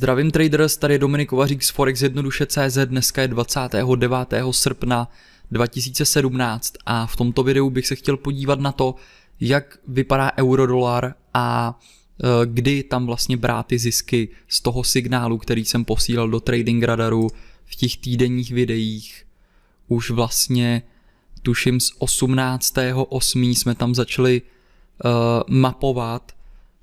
Zdravím traders, tady je Dominik Kovařík z Forex jednoduše CZ, dneska je 29. srpna 2017 a v tomto videu bych se chtěl podívat na to, jak vypadá eurodolar a e, kdy tam vlastně brát ty zisky z toho signálu, který jsem posílal do Trading Radaru v těch týdenních videích. Už vlastně tuším z 18.8. jsme tam začali uh, mapovat,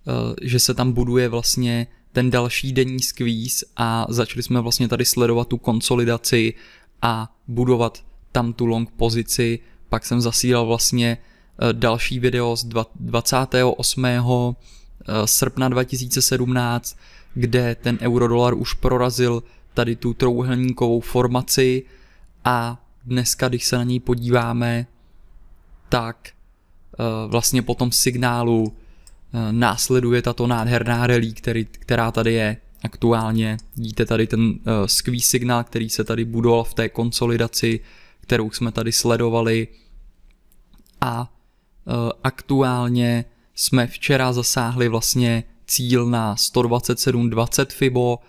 uh, že se tam buduje vlastně ten další denní skvíz a začali jsme vlastně tady sledovat tu konsolidaci a budovat tam tu long pozici. Pak jsem zasílal vlastně eh, další video z 28. Eh, srpna 2017, kde ten eurodolar už prorazil tady tu trouhelníkovou formaci a dneska, když se na něj podíváme, tak eh, vlastně po tom signálu Eh, následuje tato nádherná relí, který, která tady je aktuálně. Vidíte tady ten uh, eh, skvý signál, který se tady budoval v té konsolidaci, kterou jsme tady sledovali. A uh, aktuálně jsme včera zasáhli vlastně cíl na 127,20 FIBO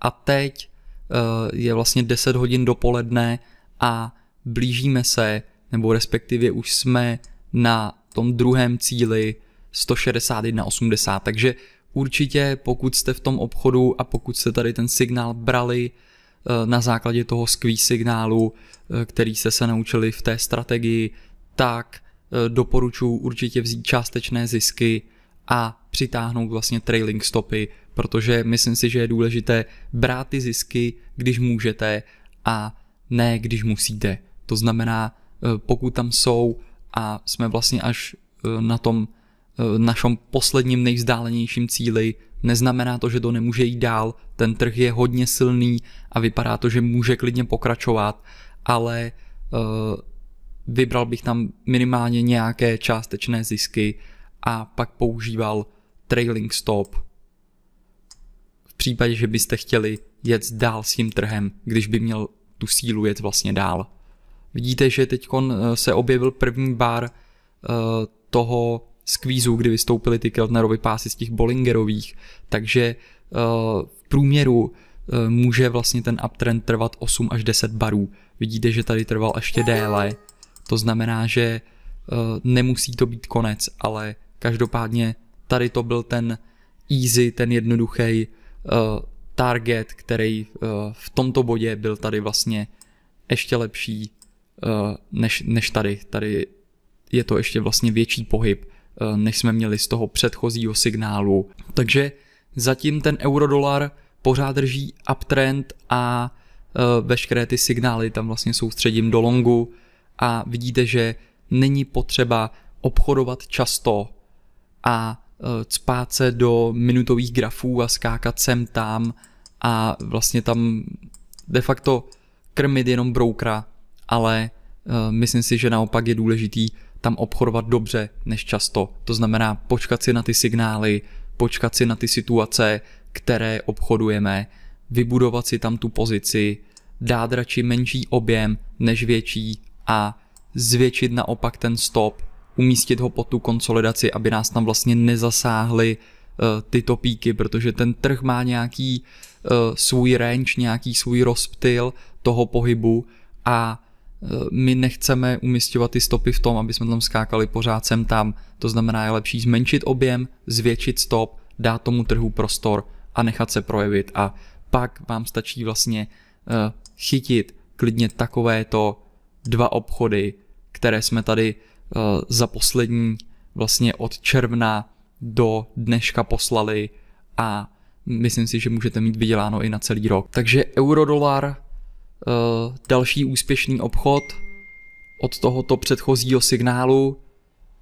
a teď uh, je vlastně 10 hodin dopoledne a blížíme se, nebo respektive už jsme na tom druhém cíli 161,80, takže určitě pokud jste v tom obchodu a pokud jste tady ten signál brali eh, na základě toho skvý signálu, eh, který jste se naučili v té strategii, tak eh, doporučuji určitě vzít částečné zisky a přitáhnout vlastně trailing stopy, protože myslím si, že je důležité brát ty zisky, když můžete a ne když musíte. To znamená, pokud tam jsou a jsme vlastně až na tom našem posledním nejvzdálenějším cíli, neznamená to, že to nemůže jít dál, ten trh je hodně silný a vypadá to, že může klidně pokračovat, ale uh, vybral bych tam minimálně nějaké částečné zisky a pak používal trailing stop v případě, že byste chtěli jet dál s tím trhem, když by měl tu sílu jet vlastně dál. Vidíte, že teď eh, se objevil první bar uh, toho skvízů, kdy vystoupili ty Keltnerovy pásy z těch Bollingerových, takže eh, v průměru eh, může vlastně ten uptrend trvat 8 až 10 barů. Vidíte, že tady trval ještě déle, to znamená, že eh, nemusí to být konec, ale každopádně tady to byl ten easy, ten jednoduchý target, který v tomto bodě byl tady vlastně ještě lepší než, než tady. Tady je to ještě vlastně větší pohyb Eh, než jsme měli z toho předchozího signálu. Takže zatím ten eurodolar pořád drží uptrend a eh, veškeré ty signály tam vlastně soustředím do longu a vidíte, že není potřeba obchodovat často a cpát eh, se do minutových grafů a skákat sem tam a vlastně tam de facto krmit jenom broukra, ale myslím si, že naopak je důležitý tam obchodovat dobře než často. To znamená počkat si na ty signály, počkat si na ty situace, které obchodujeme, vybudovat si tam tu pozici, dát radši menší objem než větší a zvětšit naopak ten stop, umístit ho pod tu konsolidaci, aby nás tam vlastně nezasáhly uh, tyto píky, protože ten trh má nějaký uh, svůj range, nějaký svůj rozptyl toho pohybu a Eh, my nechceme umistovat ty stopy v tom, aby jsme tam skákali pořád sem tam. To znamená, je lepší zmenšit objem, zvětšit stop, dát tomu trhu prostor a nechat se projevit. A pak vám stačí vlastně eh, chytit klidně takovéto dva obchody, které jsme tady eh, za poslední vlastně od června do dneška poslali a myslím si, že můžete mít vyděláno i na celý rok. Takže eurodolar Eh, další úspěšný obchod od tohoto předchozího signálu.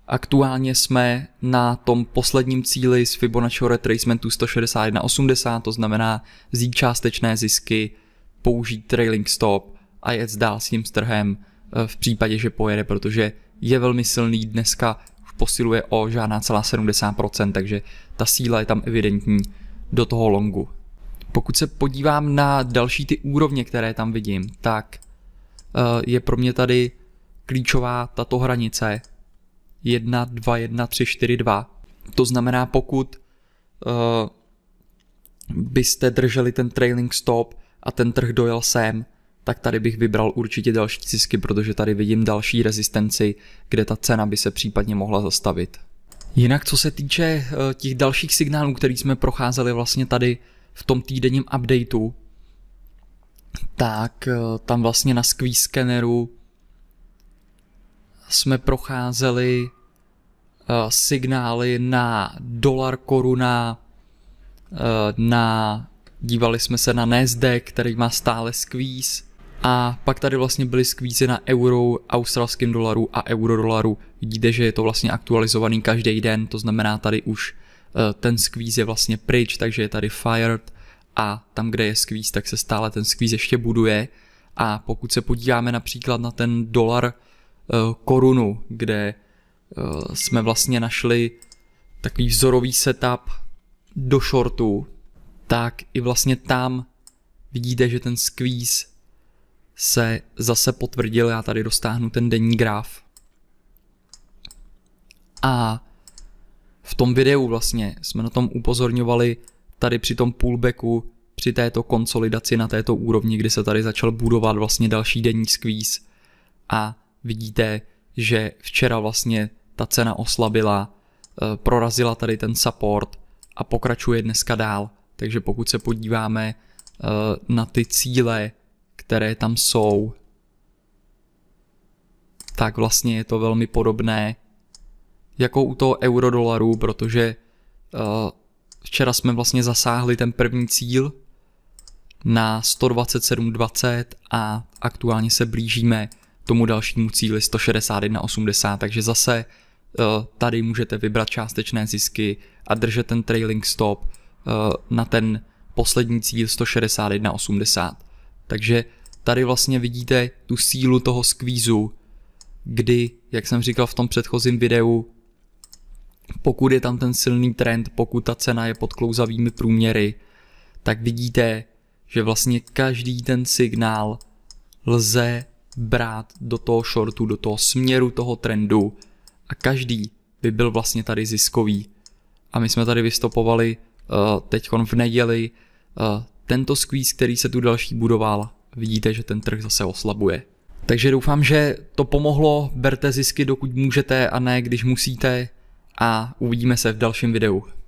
Aktuálně jsme na tom posledním cíli z Fibonacci retracementu 161.80, to znamená vzít částečné zisky, použít trailing stop a jet dál s tím strhem eh, v případě, že pojede, protože je velmi silný dneska, posiluje o žádná celá 70%, takže ta síla je tam evidentní do toho longu. Pokud se podívám na další ty úrovně, které tam vidím, tak eh, je pro mě tady klíčová tato hranice 1, 2, 1, 3, 4, 2. To znamená, pokud eh, byste drželi ten trailing stop a ten trh dojel sem, tak tady bych vybral určitě další cisky, protože tady vidím další rezistenci, kde ta cena by se případně mohla zastavit. Jinak co se týče eh, těch dalších signálů, který jsme procházeli vlastně tady v tom týdenním updateu, tak eh, tam vlastně na squeeze skeneru jsme procházeli eh, signály na dolar koruna, eh, na dívali jsme se na Nasdaq, který má stále squeeze a pak tady vlastně byly skvízy na euro, australským dolaru a euro dolaru Vidíte, že je to vlastně aktualizovaný každý den, to znamená tady už Eh, ten squeeze je vlastně pryč, takže je tady fired a tam, kde je squeeze, tak se stále ten squeeze ještě buduje a pokud se podíváme například na ten dolar eh, korunu, kde eh, jsme vlastně našli takový vzorový setup do shortu, tak i vlastně tam vidíte, že ten squeeze se zase potvrdil, já tady dostáhnu ten denní graf. A v tom videu vlastně jsme na tom upozorňovali tady při tom pullbacku, při této konsolidaci na této úrovni, kdy se tady začal budovat vlastně další denní skvíz. a vidíte, že včera vlastně ta cena oslabila, eh, prorazila tady ten support a pokračuje dneska dál. Takže pokud se podíváme eh, na ty cíle, které tam jsou, tak vlastně je to velmi podobné jako u toho eurodolaru, protože uh, včera jsme vlastně zasáhli ten první cíl na 127,20 a aktuálně se blížíme tomu dalšímu cíli 161,80, takže zase uh, tady můžete vybrat částečné zisky a držet ten trailing stop uh, na ten poslední cíl 161,80. Takže tady vlastně vidíte tu sílu toho skvízu, kdy, jak jsem říkal v tom předchozím videu, pokud je tam ten silný trend, pokud ta cena je pod klouzavými průměry, tak vidíte, že vlastně každý ten signál lze brát do toho shortu, do toho směru toho trendu a každý by byl vlastně tady ziskový. A my jsme tady vystopovali uh, eh, teď v neděli uh, tento squeeze, který se tu další budoval. Vidíte, že ten trh zase oslabuje. Takže doufám, že to pomohlo. Berte zisky, dokud můžete, a ne když musíte a uvidíme se v dalším videu.